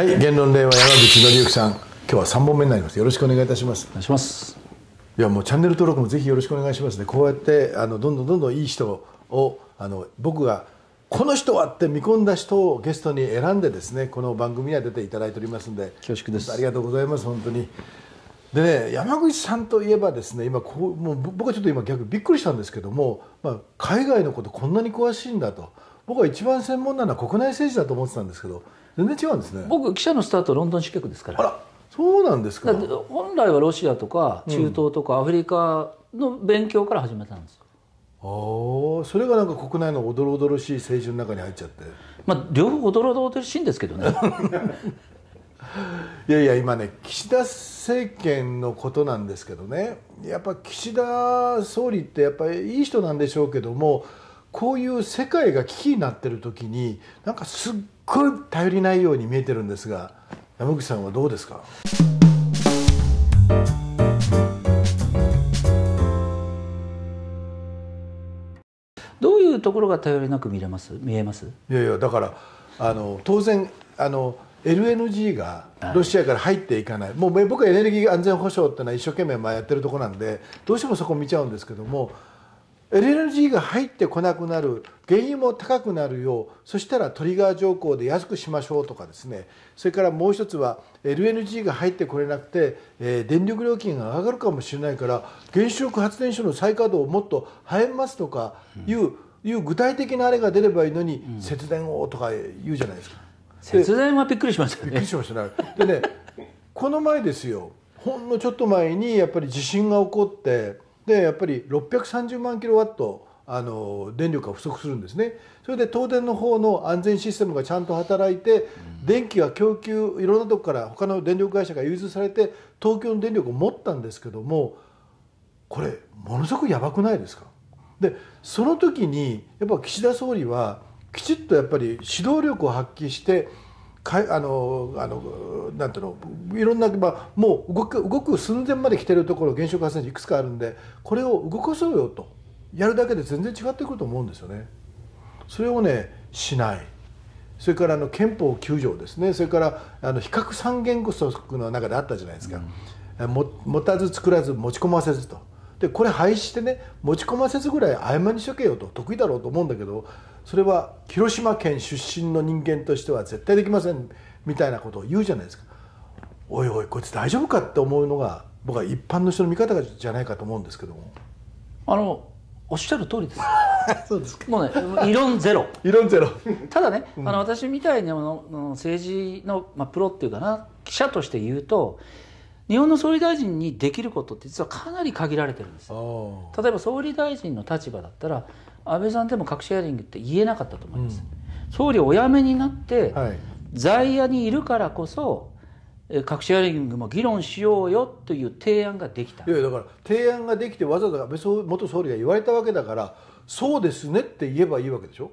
はい言論令和山口紀之さん今日は3本目になりますよろしくお願いいたしますお願いしますいやもうチャンネル登録もぜひよろしくお願いしますねこうやってあのどんどんどんどんいい人をあの僕がこの人はって見込んだ人をゲストに選んでですねこの番組には出ていただいておりますんで恐縮ですありがとうございます本当にでね山口さんといえばですね今こうもう僕はちょっと今逆びっくりしたんですけども、まあ、海外のことこんなに詳しいんだと僕は一番専門なのは国内政治だと思ってたんですけど全然違うんですね僕記者のスタートロンドン支局ですからあらそうなんですか本来はロシアとか中東とかアフリカの勉強から始めたんですよ、うん、ああそれがなんか国内のおどろおどろしい政治の中に入っちゃってまあ両方おどろおどろしいんですけどね いやいや今ね岸田政権のことなんですけどねやっぱ岸田総理ってやっぱりいい人なんでしょうけどもこういう世界が危機になってる時になんかすっごい頼りないように見えてるんですが山口さんはどうですかどういうところが頼りなく見れます見えますいやいやだからあの当然あの LNG がロシアから入っていかない、はい、もう僕はエネルギー安全保障ってのは一生懸命やってるところなんでどうしてもそこ見ちゃうんですけども LNG が入ってこなくなる原油も高くなるようそしたらトリガー条項で安くしましょうとかですねそれからもう一つは LNG が入ってこれなくて、えー、電力料金が上がるかもしれないから原子力発電所の再稼働をもっと早めますとかいううん、いう具体的なあれが出ればいいのに、うん、節電をとか言うじゃないですか。節電はびっくりしましたね。びっくりしましたね。でねこの前ですよほんのちょっと前にやっぱり地震が起こって。でやっぱり630万キロワットあの電力が不足するんですねそれで東電の方の安全システムがちゃんと働いて、うん、電気が供給いろんなとこから他の電力会社が融通されて東京の電力を持ったんですけどもこれものすごくやばくないですかでその時にやっぱ岸田総理はきちっとやっぱり指導力を発揮してかあのあのなんていうのいろんな、まあ、もう動く動く寸前まで来てるところ原子力発電所いくつかあるんでこれを動かそうよとやるだけで全然違ってくると思うんですよね。それをねしないそれからあの憲法9条ですねそれからあの非核三原則の中であったじゃないですか、うん、も持たず作らず持ち込ませずとでこれ廃止してね持ち込ませずぐらい謝りにしとけよと得意だろうと思うんだけどそれは広島県出身の人間としては絶対できませんみたいなことを言うじゃないですかおいおいこいつ大丈夫かって思うのが僕は一般の人の見方じゃないかと思うんですけどもあのおっしゃる通りです そうですもうね異論ゼロ 異論ゼロただね、あの私みたいなのの政治の、まあ、プロっていうかな記者として言うと日本の総理大臣にできることって実はかなり限られてるんです例えば総理大臣の立場だったら安倍さんでも核シェアリングって言えなかったと思います、うん、総理お辞めになって、はい、在野にいるからこそ核シェアリングも議論しようよという提案ができたいやだから提案ができてわざわざ安倍元総理が言われたわけだからそうですねって言えばいいわけでしょ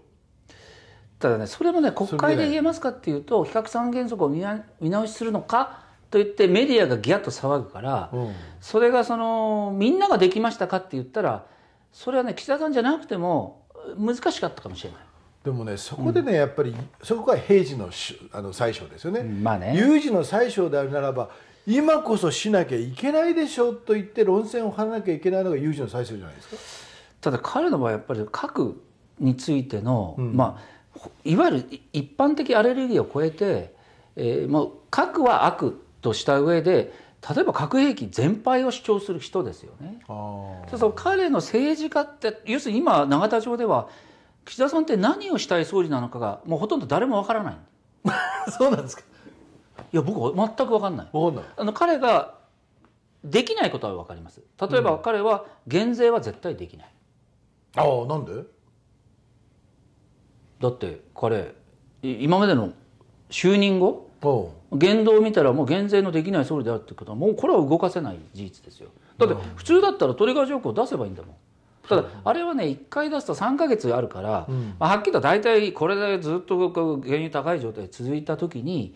ただねそれもね国会で言えますかっていうと非核三原則を見直しするのかと言ってメディアがギャッと騒ぐから、うん、それがそのみんなができましたかって言ったらそれはね岸田さんじゃなくても難しかったかもしれない。でもねそこでね、うん、やっぱりそこが平時のあの最初ですよね,、まあね、有事の最初であるならば今こそしなきゃいけないでしょうと言って論戦を張らなきゃいけないのが有事の最初じゃないですかただ彼の場合やっぱり核についての、うん、まあいわゆる一般的アレルギーを超えて、えー、もう核は悪とした上で例えば核兵器全廃を主張する人ですよね。そ彼の政治家って要するに今永田町では岸田さんって何をしたい総理なのかがもうほとんど誰もわからない そうなんですかいや僕は全く分かんないあの彼ができないことは分かります例えば彼は減税は絶対できない、うん、ああなんでだって彼今までの就任後言動を見たらもう減税のできない総理であるってことはもうこれは動かせない事実ですよだって普通だったらトリガー条項を出せばいいんだもんただあれはね1回出すと3か月あるから、うん、まあ、はっきりと大体これでずっと原油高い状態続いた時に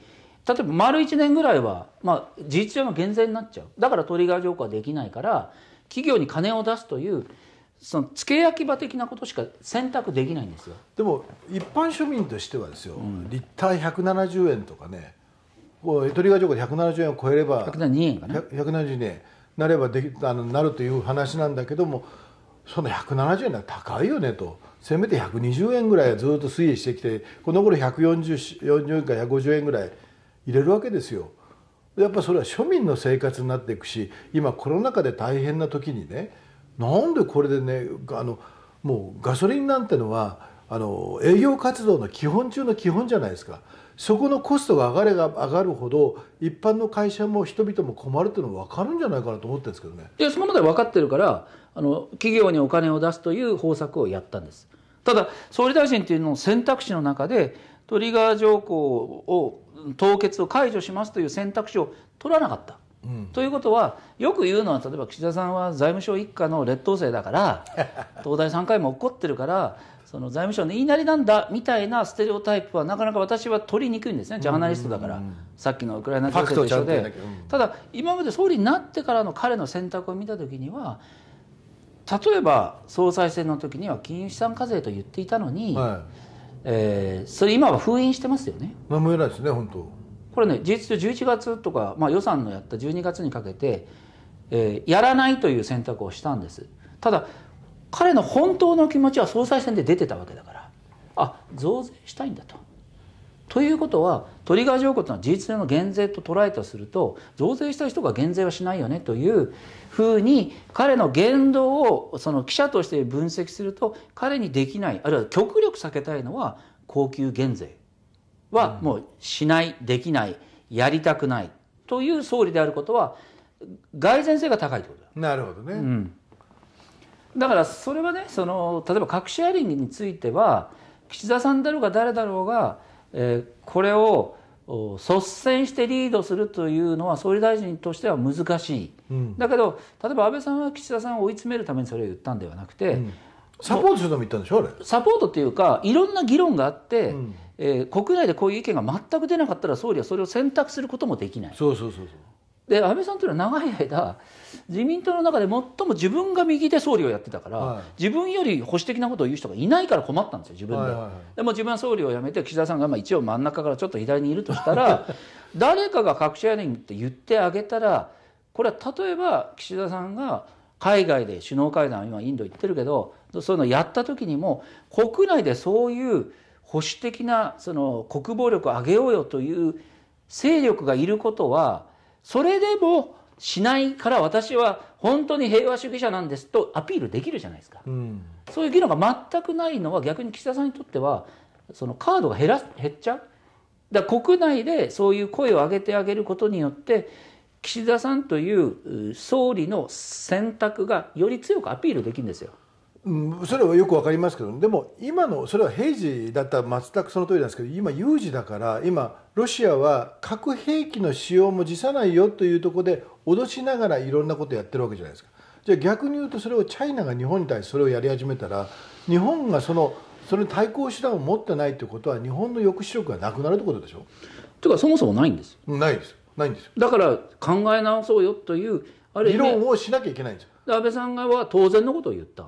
例えば丸1年ぐらいは、まあ、事実上の減税になっちゃうだからトリガー条項はできないから企業に金を出すというその付け焼き場的なことしか選択できないんですよでも一般庶民としてはですよ、うん、立体170円とかねトリガー条項で170円を超えれば172円かな172円なればできあのなるという話なんだけどもその170円は高いよねとせめて120円ぐらいはずっと推移してきてこの頃140円か150円ぐらい入れるわけですよやっぱそれは庶民の生活になっていくし今コロナ禍で大変な時にねなんでこれでねあのもうガソリンなんてのはあの営業活動の基本中の基本じゃないですかそこのコストが上がれば上がるほど一般の会社も人々も困るっていうのは分かるんじゃないかなと思ってるんですけどねいやその問で分かってるからあの企業にお金を出すという方策をやったんですただ総理大臣っていうのを選択肢の中でトリガー条項を凍結を解除しますという選択肢を取らなかったということはよく言うのは例えば岸田さんは財務省一家の劣等生だから 東大3回も怒ってるからその財務省の言いなりなんだみたいなステレオタイプはなかなか私は取りにくいんですねジャーナリストだから、うんうん、さっきのウクライナ情勢と一緒で、うん、ただ今まで総理になってからの彼の選択を見た時には例えば総裁選の時には金融資産課税と言っていたのに、はい、えー、それ今は封印してますよね。何も言えないですね本当これね事実上11月とか、まあ、予算のやった12月にかけて、えー、やらないという選択をしたんですただ彼の本当の気持ちは総裁選で出てたわけだからあ増税したいんだと。ということはトリガー条項というのは事実上の減税と捉えたとすると増税した人が減税はしないよねというふうに彼の言動をその記者として分析すると彼にできないあるいは極力避けたいのは高級減税はもうしない、できない、やりたくないという総理であることは、蓋然性が高いということだ。なるほどね。うん、だからそれはね、その例えば核シェアリングについては、岸田さんだろうが誰だろうが、えー、これを率先してリードするというのは総理大臣としては難しい、うん、だけど例えば安倍さんは岸田さんを追い詰めるためにそれを言ったんではなくて、うん、サポートするのも言ったんでしょあれサポートっていうかいろんな議論があって、うん、えー、国内でこういう意見が全く出なかったら総理はそれを選択することもできない。そうそうそうそうで安倍さんというのは長い間自民党の中で最も自分が右で総理をやってたから、はい、自分より保守的なことを言う人がいないから困ったんですよ自分で、はいはいはい、でも自分は総理を辞めて岸田さんがまあ一応真ん中からちょっと左にいるとしたら 誰かが核しェアって言ってあげたらこれは例えば岸田さんが海外で首脳会談今インド行ってるけどそういうのをやった時にも国内でそういう保守的なその国防力を上げようよという勢力がいることはそれでもしないから私は本当に平和主義者なんですとアピールできるじゃないですか、うん、そういう議論が全くないのは逆に岸田さんにとってはそのカードが減ら減っちゃうだ国内でそういう声を上げてあげることによって岸田さんという総理の選択がより強くアピールできるんですよ。うん、それはよくわかりますけどでも今のそれは平時だったら全くその通りなんですけど今有事だから今ロシアは核兵器の使用も辞さないよというところで脅しながらいろんなことやってるわけじゃないですかじゃあ逆に言うとそれをチャイナが日本に対してそれをやり始めたら日本がそのそれに対抗手段を持ってないということは日本の抑止力がなくなるってことでしょというかそもそもないんですないですないんですだから考え直そうよというある意味議論をしなきゃいけないんですよで安倍さんは当然のことを言った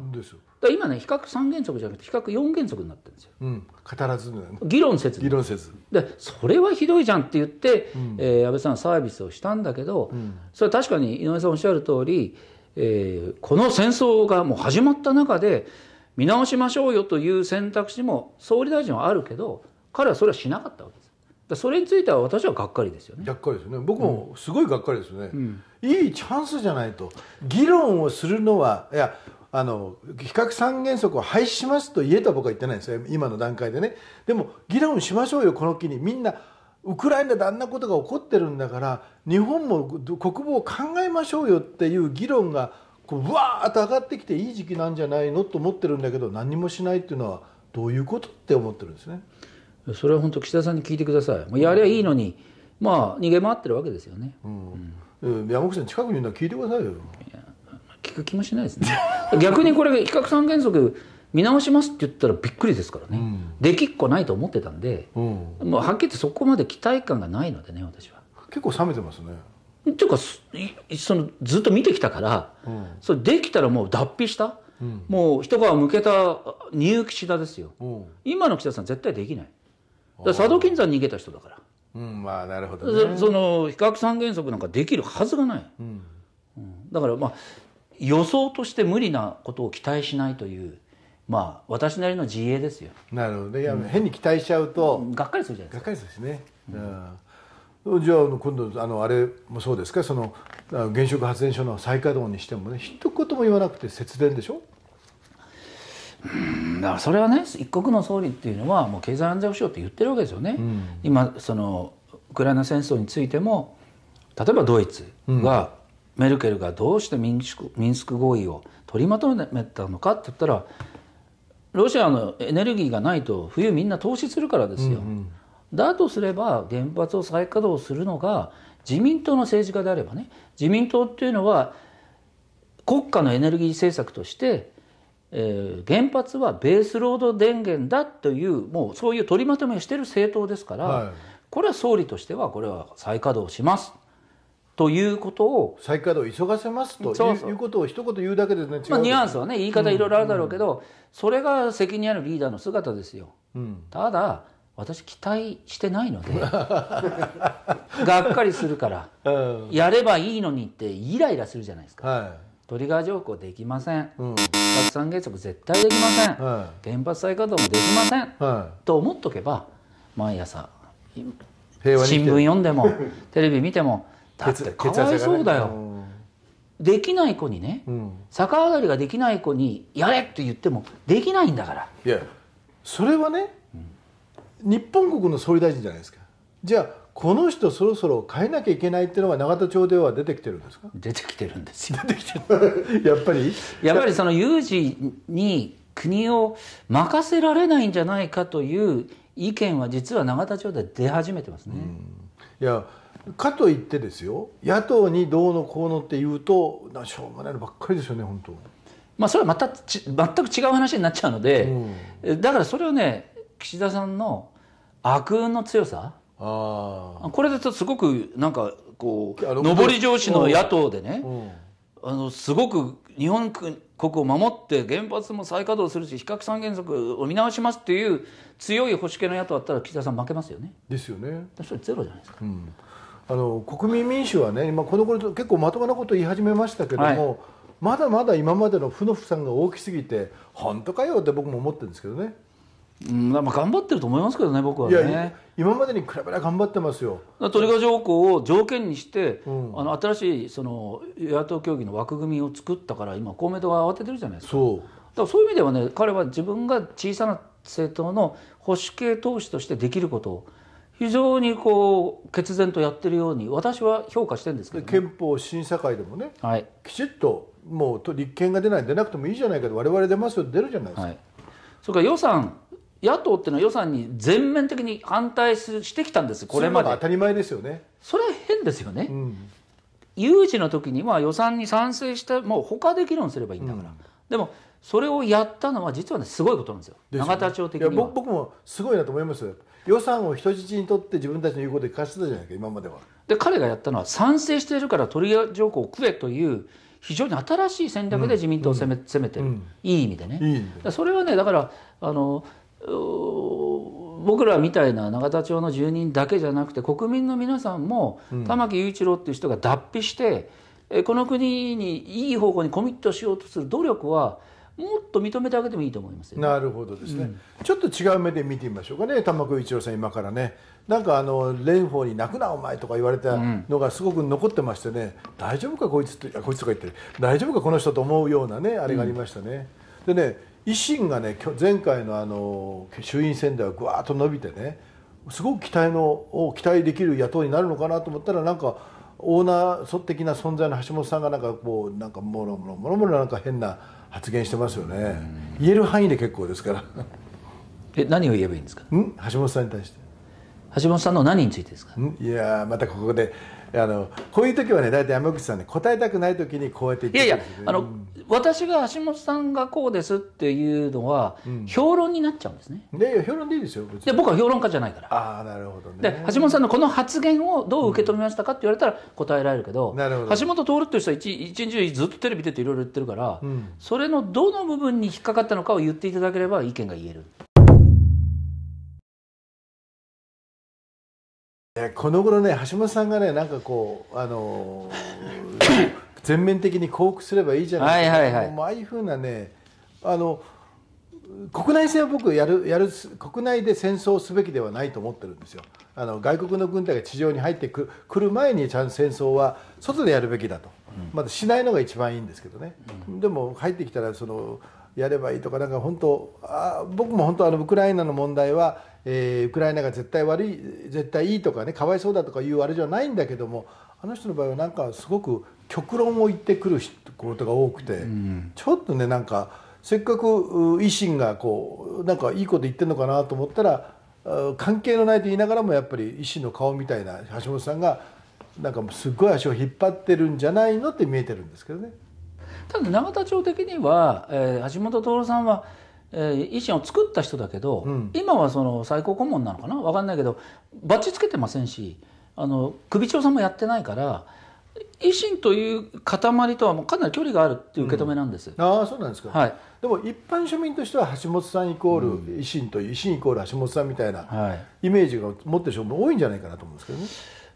だ今ね比較三原則じゃなくて比較四原則になってるんですよ、うん、語らず、ね、議論せず議論せずでそれはひどいじゃんって言って、うん、えー、安倍さんはサービスをしたんだけど、うん、それは確かに井上さんおっしゃる通り、えー、この戦争がもう始まった中で見直しましょうよという選択肢も総理大臣はあるけど彼はそれはしなかったわけですそれについては私はがっかりですよね。がっかりですね。僕もすごいがっかりですね。うん、いいチャンスじゃないと議論をするのはいやあの比較三原則を廃止しますと言えた僕は言ってないんですよ今の段階でね。でも議論しましょうよこの機にみんなウクライナであんなことが起こってるんだから日本も国防を考えましょうよっていう議論がこうわーっと上がってきていい時期なんじゃないのと思ってるんだけど何もしないっていうのはどういうことって思ってるんですね。それは本当岸田さんに聞いてくださいもうやりゃいいのに、まあ逃げ回ってるわけですよね、うん山口さん近くにいるのは聞いてくださいよ聞く気もしないですね 逆にこれ比較三原則見直しますって言ったらびっくりですからね、うん、できっこないと思ってたんで、うん、もうはっきり言ってそこまで期待感がないのでね私は結構冷めてますねっていうかそのずっと見てきたから、うん、それできたらもう脱皮した、うん、もう一皮むけたニュー岸田ですよ、今の岸田さん絶対できないだ佐渡金山逃げた人だから。うん、まあなるほど、ね、その比較三原則なんかできるはずがない、うん、うん、だからまあ予想として無理なことを期待しないというまあ私なりの自衛ですよなるほどねいや、うん、変に期待しちゃうと、がっかりするじゃないですかがっかりするしね、うん、じゃあ今度あのあれもそうですかその原子力発電所の再稼働にしてもね一言も言わなくて節電でしょ、うんだからそれはね一国の総理っていうのはもう経済安全保障って言ってるわけですよね。うん、今そのウクライナ戦争についても例えばドイツが、うん、メルケルがどうしてミンスクミンスク合意を取りまとめたのかって言ったらロシアのエネルギーがないと冬みんな投資するからですよ。うんうんだとすれば原発を再稼働するのが自民党の政治家であればね自民党っていうのは国家のエネルギー政策としてえー、原発はベースロード電源だというもうそういう取りまとめをしている政党ですから、はい、これは総理としてはこれは再稼働しますということを再稼働急がせますということを一言言うだけでねまあ、ニュアンスはね言い方いろいろあるだろうけど、うんうん、それが責任あるリーダーの姿ですよ。うん、ただ私期待してないので がっかりするから、やればいいのにってイライラするじゃないですか。はトリガー条項できません、う散産原則絶対できません、はい、原発再稼働もできません、はい、と思っとけば毎朝新聞読んでも テレビ見てもだってかわいそうだよ、できない子にね、うん、逆上がりができない子にやれって言ってもできないんだからいやそれはね、うん、日本国の総理大臣じゃないですかじゃあこの人そろそろ変えなきゃいけないっていうのが永田町では出てきてるんですか出てきてるんですよ出てきてる やっぱりやっぱりその有事に国を任せられないんじゃないかという意見は実は永田町で出始めてますね、うん、いやかといってですよ野党にどうのこうのっていうとなしょうがないのばっかりですよね本当まあそれはまたち全く違う話になっちゃうので、うん、だからそれをね岸田さんの悪運の強さあこれだとすごくなんかこう上り調子の野党でね、うん、あのすごく日本国を守って原発も再稼働するし非核三原則を見直しますっていう強い保守系の野党だったら岸田さん負けますよね。ですよね。それゼロじゃないですか。うん、あの国民民主はね、今この頃結構まともなこと言い始めましたけども。はいまだまだ今までの負の負担が大きすぎて本当かよって僕も思ってるんですけどね。うん、まあ頑張ってると思いますけどね僕はね今までに比べれば頑張ってますよトリガー条項を条件にして、うん、あの新しいその与野党協議の枠組みを作ったから今公明党が慌ててるじゃないですかそうだからそういう意味ではね彼は自分が小さな政党の保守系党首としてできることを非常にこう決然とやってるように私は評価してるんですけど、ね、憲法審査会でもね、はい、きちっともう立憲が出ない出なくてもいいじゃないかれ我々出ますよ出るじゃないですか、はい、それから予算野党っていうのは予算に全面的に反対してきたんですこれまで当たり前ですよねそれは変ですよね、うん、有事の時には予算に賛成してもう他で議論すればいいんだから、うん、でもそれをやったのは実はねすごいことなんですよ永田町的には僕もすごいなと思います予算を人質にとって自分たちの言うことでかしてたじゃないか今まではで彼がやったのは賛成しているから鳥羽上項を食えという非常に新しい戦略で自民党を攻めうん、攻めてる、うん、いい意味でね、それはねだからあの僕らみたいな永田町の住人だけじゃなくて国民の皆さんも玉木雄一郎っていう人が脱皮してこの国にいい方向にコミットしようとする努力はもっと認めてあげてもいいと思います、ね、なるほどですね、うん、ちょっと違う目で見てみましょうかね玉雄一郎さん今からねなんかあの蓮舫に泣くなお前とか言われたのがすごく残ってましてね、うん、大丈夫かこいつこいつとか言って大丈夫かこの人と思うようなねあれがありましたね、うん、でね維新がね前回のあの衆院選ではぐわっと伸びてねすごく期待の期待できる野党になるのかなと思ったらなんかオーナー素的な存在の橋本さんがなんかこうなんかもろもろもろもろなんか変な発言してますよね言える範囲で結構ですからえ何を言えばいいんですかん橋本さんに対して橋本さんの何についてですかいやまたここであのこういう時はね大体山口さんね答えたくない時にこうやってって、いやいやあの、うん、私が橋本さんがこうですっていうのは、うん、評論になっちゃうんですねいやいや評論でいいですよで僕は評論家じゃないからああなるほど、ね、で橋本さんのこの発言をどう受け止めましたかって言われたら答えられるけどうん、なるほど橋本徹っていう人は一日中ずっとテレビ出ていろいろ言ってるから、それのどの部分に引っかかったのかを言っていただければ意見が言える。この頃ね橋本さんがねなんかこうあの 全面的に降伏すればいいじゃないですか、はいはいはい、もうああいうふうなねあの国内戦は僕やるやる国内で戦争すべきではないと思ってるんですよあの外国の軍隊が地上に入ってくる前にちゃんと戦争は外でやるべきだと、うん、まだしないのが一番いいんですけどね、うん、でも入ってきたらそのやればいいとかなんか本当あ僕も本当あのウクライナの問題はえー、ウクライナが絶対悪い絶対いいとかねかわいそうだとかいうあれじゃないんだけどもあの人の場合はなんかすごく極論を言ってくることが多くて、うん、ちょっとねなんかせっかく維新がこうなんかいいこと言ってるのかなと思ったら関係のないと言いながらもやっぱり維新の顔みたいな橋本さんがなんかすごい足を引っ張ってるんじゃないのって見えてるんですけどね。ただ永田町的には、えー、橋本徹さんはえー、維新を作った人だけど、うん、今はその最高顧問なのかな分かんないけどバッチつけてませんしあの首長さんもやってないから維新という塊とはもうかなり距離があるっていう受け止めなんです。うん、ああそうなんですか、はい、でも一般庶民としては橋本さんイコール維新という、うん、維新イコール橋本さんみたいなイメージが持ってる人も多いんじゃないかなと思うんですけどね。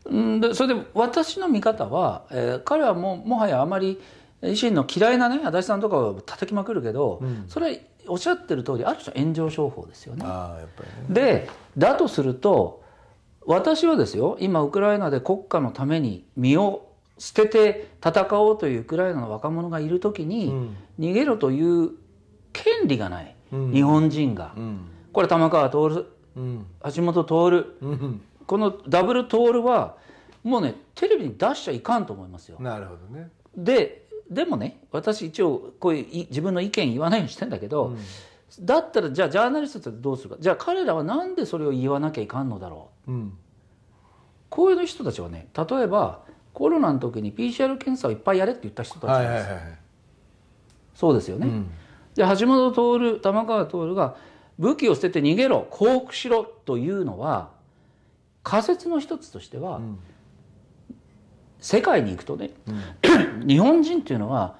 うんでそれで私の見方は、えー、彼はももはやあまり維新の嫌いなね足立さんとかを叩きまくるけど、うん、それはおっしゃってる通りある種炎上商法ですよね。あやっぱりねでだとすると私はですよ今ウクライナで国家のために身を捨てて戦おうというウクライナの若者がいる時に、逃げろという権利がない、うん、日本人が、うん、これ玉川徹、橋本徹、このダブル徹はもうねテレビに出しちゃいかんと思いますよ。なるほどねででもね私一応こういう自分の意見言わないようにしてんだけど、うん、だったらじゃあジャーナリストってどうするかじゃあ彼らは何でそれを言わなきゃいかんのだろう、うん、こういう人たちはね例えばコロナの時に PCR 検査をいっぱいやれって言った人たちなんです、はいはい、そうですよね、うん、で橋本徹玉川徹が武器を捨てて逃げろ降伏しろというのは仮説の一つとしては、うん世界に行くとね、うん、日本人っていうのは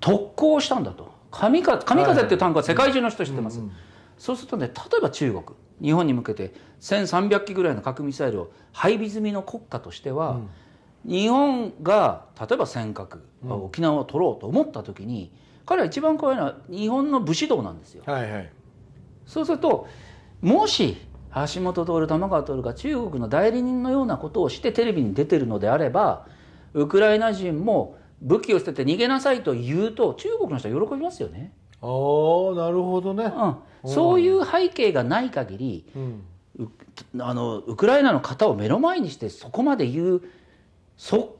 特攻したんだと神風神風っていう単語は世界中の人知ってます、はいうんうん、そうするとね例えば中国日本に向けて1,300機ぐらいの核ミサイルを配備済みの国家としては、うん、日本が例えば尖閣、うん、沖縄を取ろうと思った時に彼は一番怖いのは日本の武士道なんですよ。はいはい、そうするともし橋本徹玉川徹が中国の代理人のようなことをしてテレビに出てるのであればウクライナ人も武器を捨てて逃げなさいと言うと中国の人は喜びますよね。あなるほどね、うん、そういう背景がない限り、うん、あのウクライナの方を目の前にしてそこまで言うそ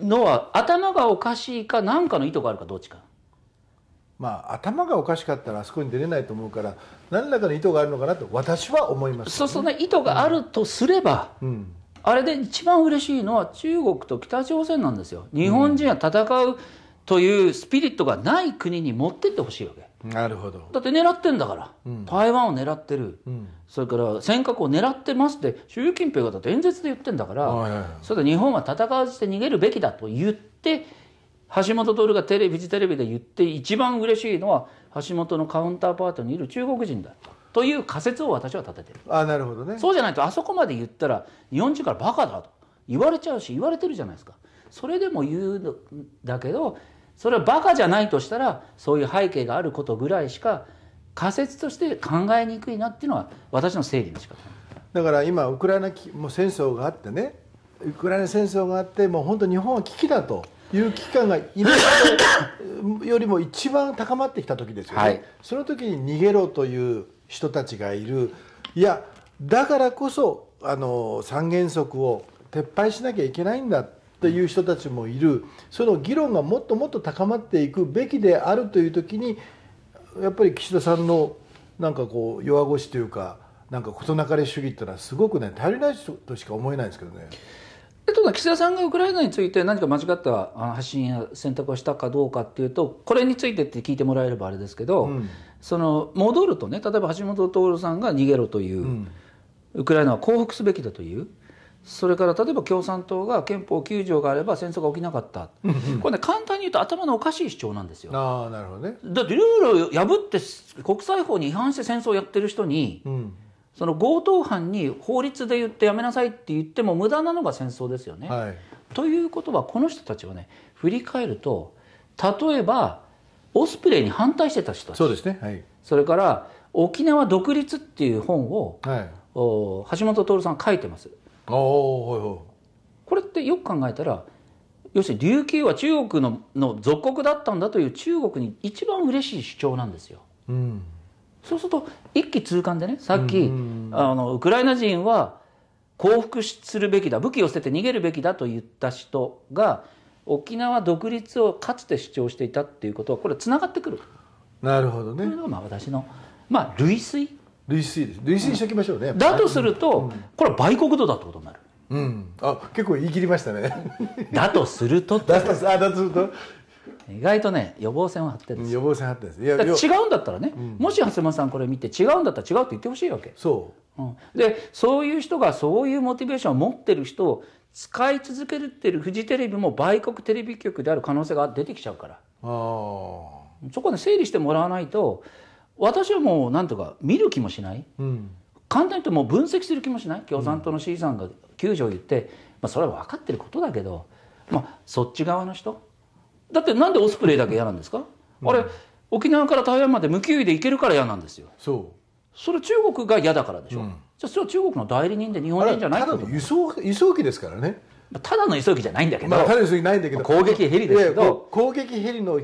のは頭がおかしいか何かの意図があるかどっちか。まあ、頭がおかしかったらあそこに出れないと思うから何らかの意図があるのかなと私は思います、ね、そうその意図があるとすれば、うん、あれで一番嬉しいのは中国と北朝鮮なんですよ日本人は戦うというスピリットがない国に持ってってほしいわけ。なるほどだって狙ってんだから、うん、台湾を狙ってる、うん、それから尖閣を狙ってますって習近平がだって演説で言ってんだから、はいはいはい、それで日本は戦わずて逃げるべきだと言って橋本徹がテレビ、フジテレビで言って一番嬉しいのは橋本のカウンターパートにいる中国人だという仮説を私は立ててるあなるほどねそうじゃないとあそこまで言ったら日本人からバカだと言われちゃうし言われてるじゃないですかそれでも言うんだけどそれはバカじゃないとしたらそういう背景があることぐらいしか仮説として考えにくいなっていうのは私の整理の仕方だから今ウクライナもう戦争があってねウクライナ戦争があってもう本当日本は危機だという危機感がいよりも一番高まってきた時ですよね、はい、その時に逃げろという人たちがいるいやだからこそあの三原則を撤廃しなきゃいけないんだという人たちもいるその議論がもっともっと高まっていくべきであるという時にやっぱり岸田さんのなんかこう弱腰というかなんか事なかれ主義っていうのはすごくね頼りないとしか思えないんですけどね。えっと、岸田さんがウクライナについて何か間違った発信や選択をしたかどうかっていうとこれについてって聞いてもらえればあれですけど、うん、その戻るとね例えば橋本徹さんが逃げろという、うん、ウクライナは降伏すべきだというそれから例えば共産党が憲法9条があれば戦争が起きなかった、うんうん、これね簡単に言うと頭のおかしい主張なんですよ。あなるほどね、だってルールを破って国際法に違反して戦争をやってる人に、うんその強盗犯に法律で言ってやめなさいって言っても無駄なのが戦争ですよね。はい、ということはこの人たちはね振り返ると例えばオスプレイに反対してた人たちそうですね、はい、それから「沖縄独立」っていう本を、はい、お橋本徹さん書いてます。これってよく考えたら要するに琉球は中国のの属国だったんだという中国に一番嬉しい主張なんですよ。うんそうすると一気通貫でねさっき、あのウクライナ人は降伏するべきだ武器を捨てて逃げるべきだと言った人が沖縄独立をかつて主張していたっていうことはこれつながってくるなるほどねがまあ私のまあ類推類推です類推しときましょうね、うん、だとすると、うん、これは売国度だってことになるうんあ結構言い切りましたね だとすると あだとすると意外とね予防線を張ってるんです予防線張ってるんです違うんだったらね、うん、もし長谷間さんこれ見て違うんだったら違うって言ってほしいわけそう、うん、でそういう人がそういうモチベーションを持ってる人を使い続けてるフジテレビも売国テレビ局である可能性が出てきちゃうからあそこで整理してもらわないと私はもうなんとか見る気もしない、うん、簡単に言うともう分析する気もしない共産党の C さんが助条言って、まあ、それは分かってることだけど、まあ、そっち側の人だってなんでオスプレイだけ嫌なんですか、うん、あれ沖縄から台湾まで無給油で行けるから嫌なんですよそうそれ中国が嫌だからでしょ、うん、じゃあそれは中国の代理人で日本人じゃないただの輸送輸送機ですからねただの輸送機じゃないんだけど、まあ、ただの輸送機ないんだけど攻撃ヘリですけど攻撃ヘリの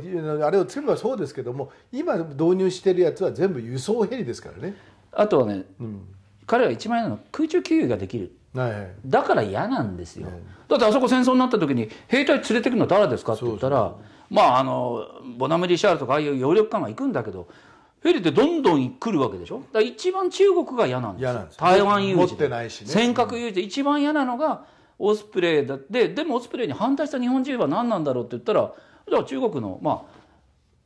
あれを作るのはそうですけども今導入してるやつは全部輸送ヘリですからねあとはね、うん、彼は一枚の空中給油ができるはいだから嫌なんですよ、はい、だってあそこ戦争になった時に兵隊連れてくの誰ですかって言ったら、まああのボナム・リシャールとかああいう揚力艦が行くんだけどヘリってどんどん来るわけでしょだ一番中国が嫌なんですよ台湾有事、ね、尖閣有事一番嫌なのがオスプレイだででもオスプレイに反対した日本人は何なんだろうって言ったらじゃあ中国のまあ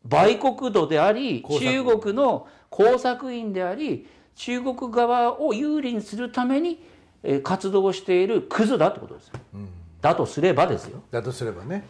売国度であり中国の工作員であり中国側を有利にするために活動しているクズだってことですうん、だとすればですよだとすればね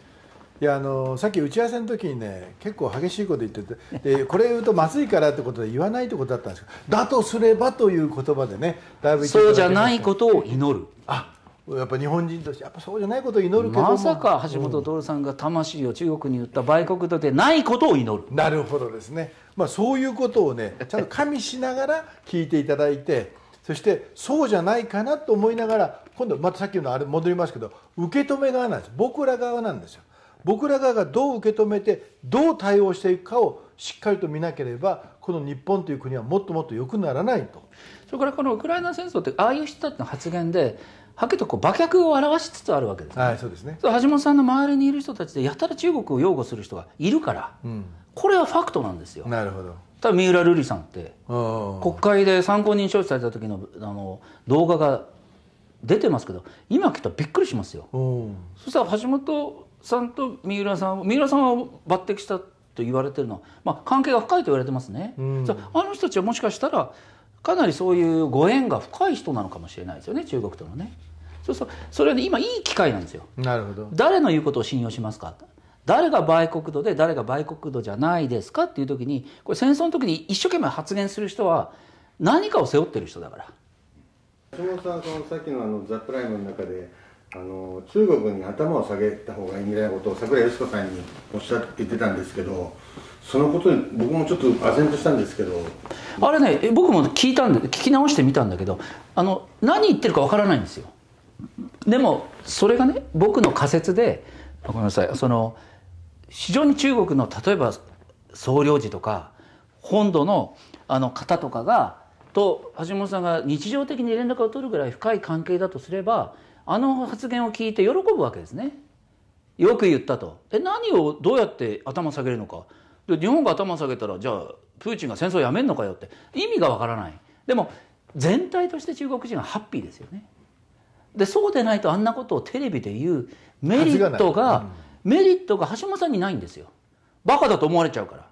いやあのさっき打ち合わせの時にね結構激しいこと言っててでこれ言うとまずいからってことで言わないってことだったんですけどだとすればという言葉でねだいぶそうじゃないことを祈るあやっぱ日本人としてやっぱそうじゃないことを祈るけどまさか橋本徹さんが魂を中国に売った売国土でないことを祈る、うん、なるほどですね、まあ、そういうことをねちゃんと加味しながら聞いていただいてそしてそうじゃないかなと思いながら今度またさっきのあれ戻りますけど受け止め側なんです僕ら側なんですよ僕ら側がどう受け止めてどう対応していくかをしっかりと見なければこの日本という国はもっともっと良くならないとそれからこのウクライナ戦争ってああいう人たちの発言ではっきりとこう馬脚を表しつつあるわけです、ね、はいそうですね橋本さんの周りにいる人たちでやたら中国を擁護する人がいるから、うん、これはファクトなんですよなるほど三浦瑠麗さんって国会で参考人招致された時のあの動画が出てますけど今来たらびっくりしますよ、そしたら橋本さんと三浦さん三浦さんは抜擢したと言われてるのは、まあ、関係が深いと言われてますね、うん、あの人たちはもしかしたらかなりそういうご縁が深い人なのかもしれないですよね中国とのねそうそうそれで今いい機会なんですよなるほど誰の言うことを信用しますか誰が売国奴で誰が売国奴じゃないですかっていう時にこれ戦争の時に一生懸命発言する人は何かを背負ってる人だから橋本さんさっきのあのザ・プライムの中であの中国に頭を下げた方がいいみたいなことを桜井よし子さんにおっしゃって言ってたんですけどそのことに僕もちょっと唖然としたんですけどあれね僕も聞いたんで聞き直してみたんだけどあの何言ってるかわからないんですよでもそれがね僕の仮説でごめんなさいその非常に中国の例えば総領事とか本土のあの方とかがと橋本さんが日常的に連絡を取るぐらい深い関係だとすればあの発言を聞いて喜ぶわけですね。よく言ったと。え何をどうやって頭下げるのか。で日本が頭下げたらじゃあプーチンが戦争をやめんのかよって意味がわからない。でも全体として中国人はハッピーですよね。でそうでないとあんなことをテレビで言うメリットがメリットが橋本さんにないんですよ。バカだと思われちゃうから。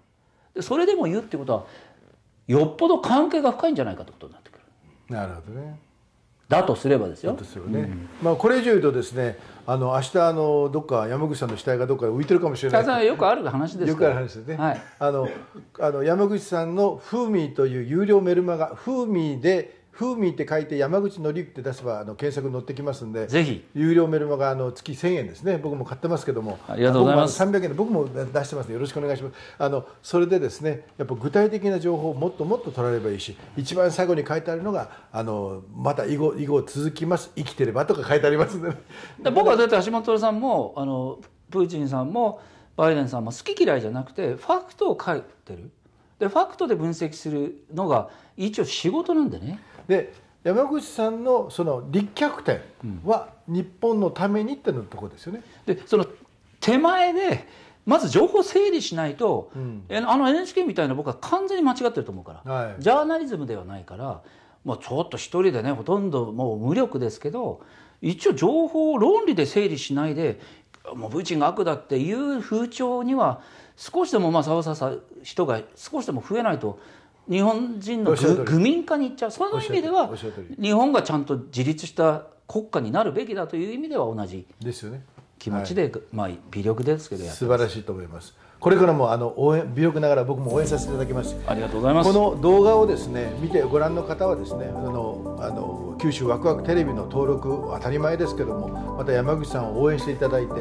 でそれでも言うってことはよっぽど関係が深いんじゃないかということになってくる。なるほどね。だとすればですよ。ですよね。うん、まあこれ以上言うとですね、あの明日あのどっか山口さんの死体がどっか浮いてるかもしれない。よくある話ですよくある話ですね。はい、あのあの山口さんのフーミーという有料メルマガフーミーで風味って書いて山口のりって出せばあの検索に載ってきますんでぜひ有料メルマガあの月1000円ですね僕も買ってますけどもありがとうございます300円で僕も出してますよろしくお願いしますあのそれでですねやっぱ具体的な情報をもっともっと取られればいいし一番最後に書いてあるのがあのまた以後以後続きます生きてればとか書いてありますんで、ね、僕はだって橋本さんもあのプーチンさんもバイデンさんも好き嫌いじゃなくてファクトを書いてるでファクトで分析するのが一応仕事なんでねで山口さんのその立脚点は日本のためにってのとこですよね。でその手前でまず情報整理しないと、うん、あの NHK みたいな僕は完全に間違ってると思うから、はい、ジャーナリズムではないから、まあ、ちょっと一人でねほとんどもう無力ですけど一応情報を論理で整理しないでもうプーチンが悪だっていう風潮には少しでもまあさわさ人が少しでも増えないと日本人の愚民化にいっちゃうその意味では日本がちゃんと自立した国家になるべきだという意味では同じですよね気持ちで、はい、まあ微力ですけど素晴らしいと思いますこれからもあの応援微力ながら僕も応援させていただきますありがとうございますこの動画をですね見てご覧の方はですねあのあの九州わくわくテレビの登録当たり前ですけどもまた山口さんを応援していただいて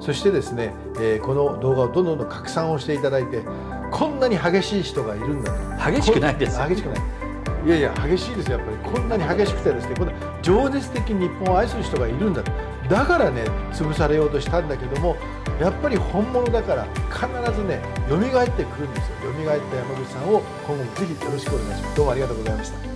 そしてですね、えー、この動画をどんどん拡散をしていただいてこんなに激しい人がいるんだと激しくないです激しくないいやいや激しいですやっぱりこんなに激しくてですねこんな情熱的に日本を愛する人がいるんだとだからね潰されようとしたんだけどもやっぱり本物だから必ずね蘇ってくるんですよ蘇った山口さんを今後もぜひよろしくお願いしますどうもありがとうございました